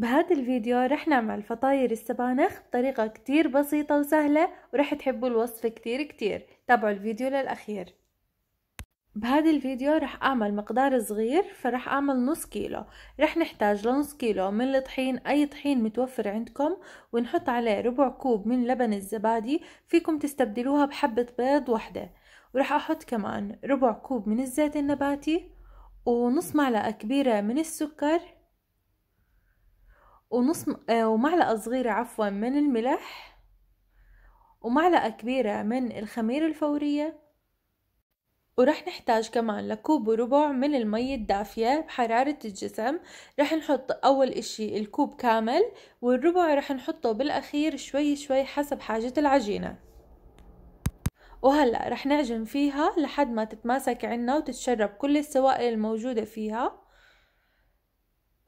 بهذا الفيديو رح نعمل فطاير السبانخ بطريقة كتير بسيطة وسهلة ورح تحبوا الوصفة كتير كتير تابعوا الفيديو للأخير بهذا الفيديو رح أعمل مقدار صغير فرح أعمل نص كيلو رح نحتاج لنص كيلو من الطحين أي طحين متوفر عندكم ونحط عليه ربع كوب من لبن الزبادي فيكم تستبدلوها بحبة بيض وحدة ورح أحط كمان ربع كوب من الزيت النباتي ونص معلقة كبيرة من السكر ونص آه، ومعلقة صغيرة عفوا من الملح ومعلقة كبيرة من الخميرة الفورية ورح نحتاج كمان لكوب وربع من المي الدافية بحرارة الجسم رح نحط أول إشي الكوب كامل والربع رح نحطه بالأخير شوي شوي حسب حاجة العجينة وهلأ رح نعجن فيها لحد ما تتماسك عنا وتتشرب كل السوائل الموجودة فيها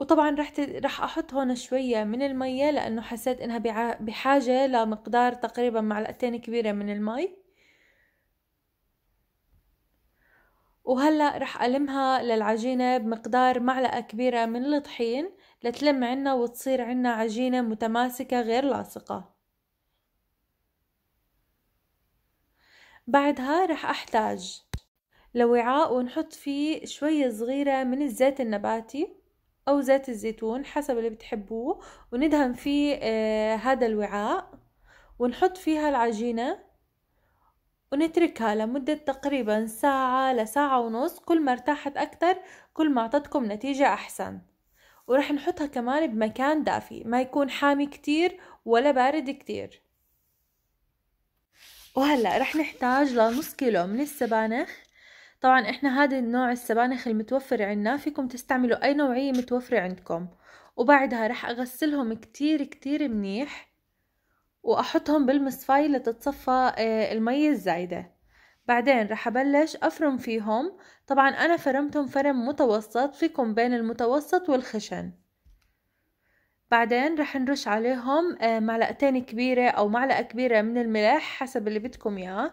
وطبعا رح رح احط هون شويه من الميه لانه حسيت انها بحاجه لمقدار تقريبا معلقتين كبيره من المي وهلا رح ألمها للعجينة بمقدار معلقة كبيرة من الطحين لتلم عنا وتصير عنا عجينة متماسكة غير لاصقة بعدها رح أحتاج لوعاء ونحط فيه شوية صغيرة من الزيت النباتي او زيت الزيتون حسب اللي بتحبوه وندهن فيه آه، هذا الوعاء ونحط فيها العجينة ونتركها لمدة تقريبا ساعة لساعة ونص كل ما ارتاحت أكتر كل ما أعطتكم نتيجة أحسن ورح نحطها كمان بمكان دافي ما يكون حامي كتير ولا بارد كتير وهلأ رح نحتاج لنص كيلو من السبانخ طبعا احنا هذا النوع السبانخ المتوفر عنا فيكم تستعملوا اي نوعية متوفرة عندكم وبعدها رح اغسلهم كتير كتير منيح واحطهم بالمصفاية لتتصفى آه، المية الزايدة بعدين رح أبلش أفرم فيهم طبعا أنا فرمتهم فرم متوسط فيكم بين المتوسط والخشن بعدين رح نرش عليهم آه، معلقتين كبيرة أو معلقة كبيرة من الملح حسب اللي بدكم إياه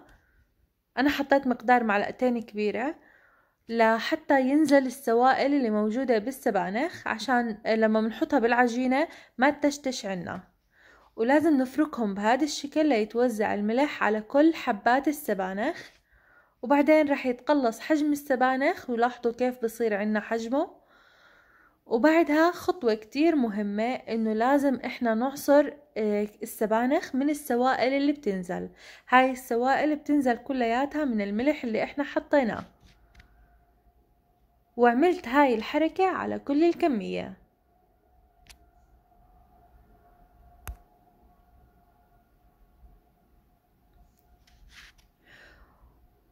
أنا حطيت مقدار معلقتين كبيرة لحتى ينزل السوائل اللي موجودة بالسبانخ عشان لما بنحطها بالعجينة ما تشتش عنا ولازم نفركهم بهذا الشكل ليتوزع الملح على كل حبات السبانخ وبعدين رح يتقلص حجم السبانخ ولاحظوا كيف بصير عنا حجمه وبعدها خطوة كتير مهمة انه لازم احنا نعصر آه، السبانخ من السوائل اللي بتنزل هاي السوائل بتنزل كلياتها من الملح اللي احنا حطيناه وعملت هاي الحركة على كل الكمية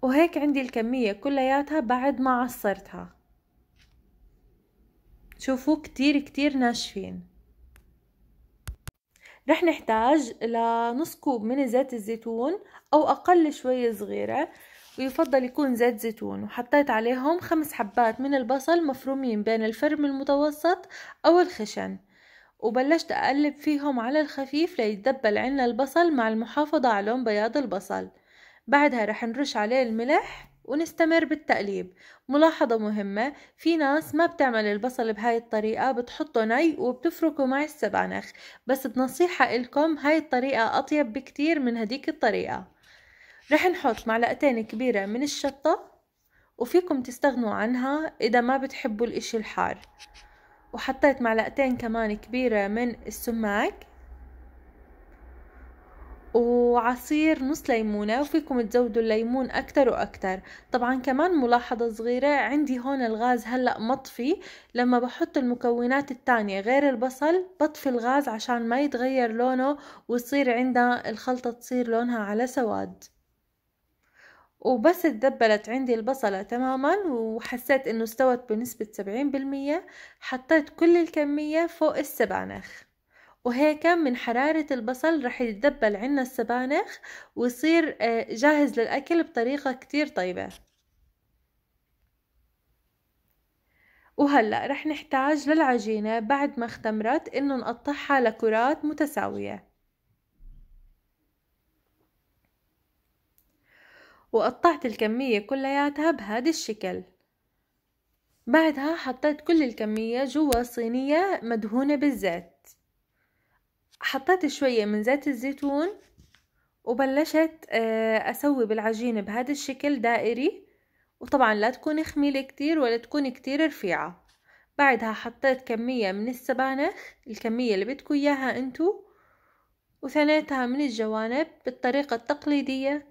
وهيك عندي الكمية كلياتها بعد ما عصرتها تشوفوه كتير كتير ناشفين رح نحتاج لنص كوب من زيت الزيتون او اقل شوي صغيرة ويفضل يكون زيت زيتون وحطيت عليهم خمس حبات من البصل مفرومين بين الفرم المتوسط او الخشن وبلشت اقلب فيهم على الخفيف ليتدبل عنا البصل مع المحافظة على لون بياض البصل بعدها رح نرش عليه الملح ونستمر بالتقليب ملاحظة مهمة في ناس ما بتعمل البصل بهاي الطريقة بتحطه ني وبتفركه مع السبانخ بس بنصيحة إلكم هاي الطريقة أطيب بكتير من هديك الطريقة رح نحط معلقتين كبيرة من الشطة وفيكم تستغنوا عنها إذا ما بتحبوا الإشي الحار وحطيت معلقتين كمان كبيرة من السماك وعصير نص ليمونة وفيكم تزودوا الليمون أكتر وأكتر طبعا كمان ملاحظة صغيرة عندي هون الغاز هلأ مطفي لما بحط المكونات التانية غير البصل بطفي الغاز عشان ما يتغير لونه ويصير عندنا الخلطة تصير لونها على سواد وبس تدبلت عندي البصلة تماما وحسيت انه استوت بنسبة سبعين بالمية حطيت كل الكمية فوق السبانخ وهيك من حرارة البصل رح يتدبل عنا السبانخ ويصير آه، جاهز للأكل بطريقة كتير طيبة وهلأ رح نحتاج للعجينة بعد ما اختمرت انه نقطعها لكرات متساوية وقطعت الكمية كلياتها بهذا الشكل بعدها حطيت كل الكمية جوا صينية مدهونة بالزيت حطيت شوية من زيت الزيتون وبلشت آه، أسوي بالعجينة بهذا الشكل دائري وطبعا لا تكون خميلة كتير ولا تكون كتير رفيعة بعدها حطيت كمية من السبانخ الكمية اللي بدكم إياها انتو وثنيتها من الجوانب بالطريقة التقليدية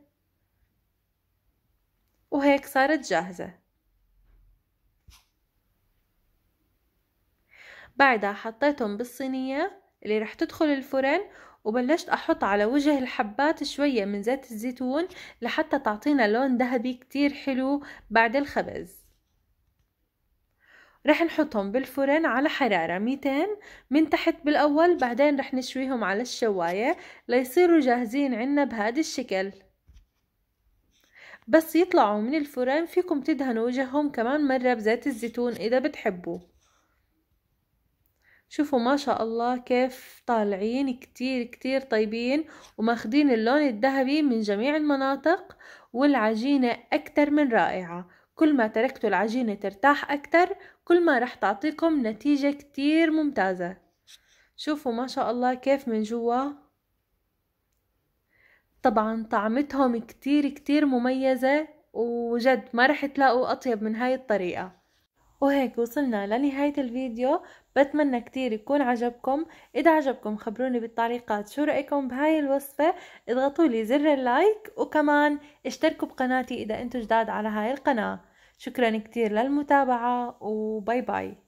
وهيك صارت جاهزة بعدها حطيتهم بالصينية اللي رح تدخل الفرن وبلشت أحط على وجه الحبات شوية من زيت الزيتون لحتى تعطينا لون ذهبي كتير حلو بعد الخبز رح نحطهم بالفرن على حرارة 200 من تحت بالأول بعدين رح نشويهم على الشواية ليصيروا جاهزين عنا بهذا الشكل بس يطلعوا من الفرن فيكم تدهنوا وجههم كمان مرة بزيت الزيتون إذا بتحبوا شوفوا ما شاء الله كيف طالعين كتير كتير طيبين وماخدين اللون الذهبي من جميع المناطق والعجينة أكتر من رائعة كل ما تركتوا العجينة ترتاح أكتر كل ما رح تعطيكم نتيجة كتير ممتازة شوفوا ما شاء الله كيف من جوا طبعا طعمتهم كتير كتير مميزة وجد ما رح تلاقوا أطيب من هاي الطريقة وهيك وصلنا لنهاية الفيديو بتمنى كتير يكون عجبكم اذا عجبكم خبروني بالتعليقات شو رايكم بهاي الوصفه اضغطوا لي زر اللايك وكمان اشتركوا بقناتي اذا انتم جداد على هاي القناه شكرا كتير للمتابعه وباي باي